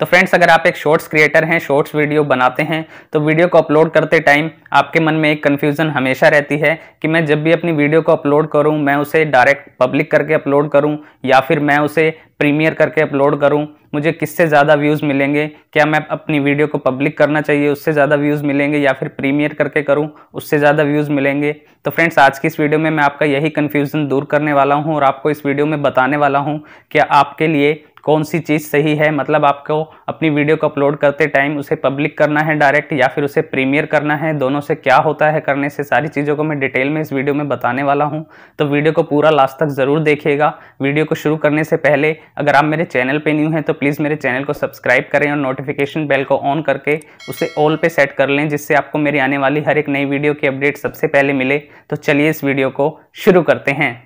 तो फ्रेंड्स अगर आप एक शॉर्ट्स क्रिएटर हैं शॉर्ट्स वीडियो बनाते हैं तो वीडियो को अपलोड करते टाइम आपके मन में एक कन्फ्यूज़न हमेशा रहती है कि मैं जब भी अपनी वीडियो को अपलोड करूं मैं उसे डायरेक्ट पब्लिक करके अपलोड करूं या फिर मैं उसे प्रीमियर करके अपलोड करूँ मुझे किससे ज़्यादा व्यूज़ मिलेंगे क्या मैं अपनी वीडियो को पब्लिक करना चाहिए उससे ज़्यादा व्यूज़ मिलेंगे या फिर प्रीमियर करके करूँ उससे ज़्यादा व्यूज़ मिलेंगे तो फ्रेंड्स आज की इस वीडियो में मैं आपका यही कन्फ्यूज़न दूर करने वाला हूँ और आपको इस वीडियो में बताने वाला हूँ कि आपके लिए कौन सी चीज़ सही है मतलब आपको अपनी वीडियो को अपलोड करते टाइम उसे पब्लिक करना है डायरेक्ट या फिर उसे प्रीमियर करना है दोनों से क्या होता है करने से सारी चीज़ों को मैं डिटेल में इस वीडियो में बताने वाला हूँ तो वीडियो को पूरा लास्ट तक ज़रूर देखिएगा वीडियो को शुरू करने से पहले अगर आप मेरे चैनल पर न्यू हैं तो प्लीज़ मेरे चैनल को सब्सक्राइब करें और नोटिफिकेशन बेल को ऑन करके उसे ऑल पर सेट कर लें जिससे आपको मेरी आने वाली हर एक नई वीडियो की अपडेट सबसे पहले मिले तो चलिए इस वीडियो को शुरू करते हैं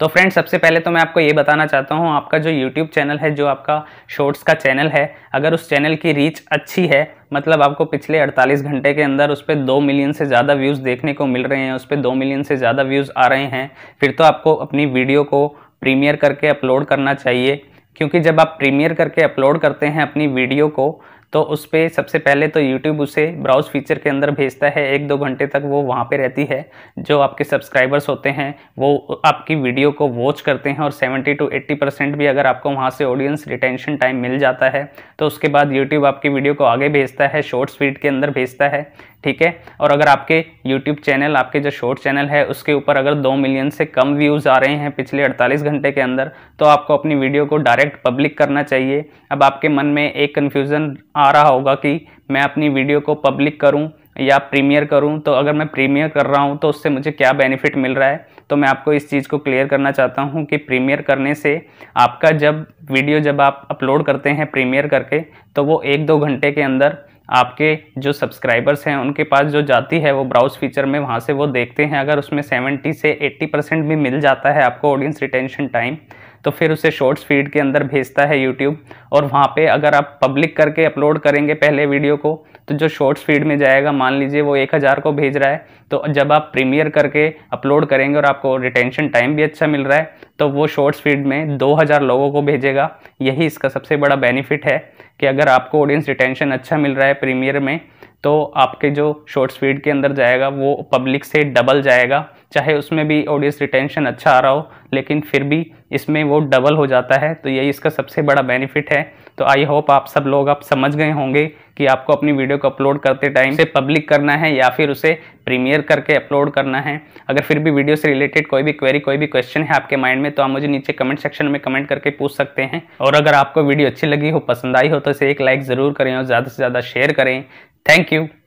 तो फ्रेंड्स सबसे पहले तो मैं आपको ये बताना चाहता हूँ आपका जो यूट्यूब चैनल है जो आपका शॉर्ट्स का चैनल है अगर उस चैनल की रीच अच्छी है मतलब आपको पिछले 48 घंटे के अंदर उस पर दो मिलियन से ज़्यादा व्यूज़ देखने को मिल रहे हैं उस पर दो मिलियन से ज़्यादा व्यूज़ आ रहे हैं फिर तो आपको अपनी वीडियो को प्रीमियर करके अपलोड करना चाहिए क्योंकि जब आप प्रीमियर करके अपलोड करते हैं अपनी वीडियो को तो उस पर सबसे पहले तो यूट्यूब उसे ब्राउज़ फीचर के अंदर भेजता है एक दो घंटे तक वो वहाँ पे रहती है जो आपके सब्सक्राइबर्स होते हैं वो आपकी वीडियो को वॉच करते हैं और 70 टू 80 परसेंट भी अगर आपको वहाँ से ऑडियंस रिटेंशन टाइम मिल जाता है तो उसके बाद यूट्यूब आपकी वीडियो को आगे भेजता है शॉर्ट्स फीड के अंदर भेजता है ठीक है और अगर आपके यूट्यूब चैनल आपके जो शॉर्ट चैनल है उसके ऊपर अगर दो मिलियन से कम व्यूज़ आ रहे हैं पिछले 48 घंटे के अंदर तो आपको अपनी वीडियो को डायरेक्ट पब्लिक करना चाहिए अब आपके मन में एक कन्फ्यूज़न आ रहा होगा कि मैं अपनी वीडियो को पब्लिक करूँ या प्रीमियर करूं तो अगर मैं प्रीमियर कर रहा हूं तो उससे मुझे क्या बेनिफिट मिल रहा है तो मैं आपको इस चीज़ को क्लियर करना चाहता हूं कि प्रीमियर करने से आपका जब वीडियो जब आप अपलोड करते हैं प्रीमियर करके तो वो एक दो घंटे के अंदर आपके जो सब्सक्राइबर्स हैं उनके पास जो जाती है वो ब्राउज फीचर में वहाँ से वो देखते हैं अगर उसमें 70 से 80 परसेंट भी मिल जाता है आपको ऑडियंस रिटेंशन टाइम तो फिर उसे शॉर्ट्स फीड के अंदर भेजता है यूट्यूब और वहाँ पे अगर आप पब्लिक करके अपलोड करेंगे पहले वीडियो को तो जो शॉर्ट्स फीड में जाएगा मान लीजिए वो एक हज़ार को भेज रहा है तो जब आप प्रीमियर करके अपलोड करेंगे और आपको रिटेंशन टाइम भी अच्छा मिल रहा है तो वो शॉर्ट्स फीड में दो हज़ार लोगों को भेजेगा यही इसका सबसे बड़ा बेनिफिट है कि अगर आपको ऑडियंस रिटेंशन अच्छा मिल रहा है प्रीमियर में तो आपके जो शॉर्ट्स फीड के अंदर जाएगा वो पब्लिक से डबल जाएगा चाहे उसमें भी ऑडियंस रिटेंशन अच्छा आ रहा हो लेकिन फिर भी इसमें वो डबल हो जाता है तो यही इसका सबसे बड़ा बेनिफिट है तो आई होप आप सब लोग आप समझ गए होंगे कि आपको अपनी वीडियो को अपलोड करते टाइम से पब्लिक करना है या फिर उसे प्रीमियर करके अपलोड करना है अगर फिर भी वीडियो से रिलेटेड कोई भी क्वेरी कोई भी क्वेश्चन है आपके माइंड में तो आप मुझे नीचे कमेंट सेक्शन में कमेंट करके पूछ सकते हैं और अगर आपको वीडियो अच्छी लगी हो पसंद आई हो तो इसे एक लाइक ज़रूर करें और ज़्यादा से ज़्यादा शेयर करें थैंक यू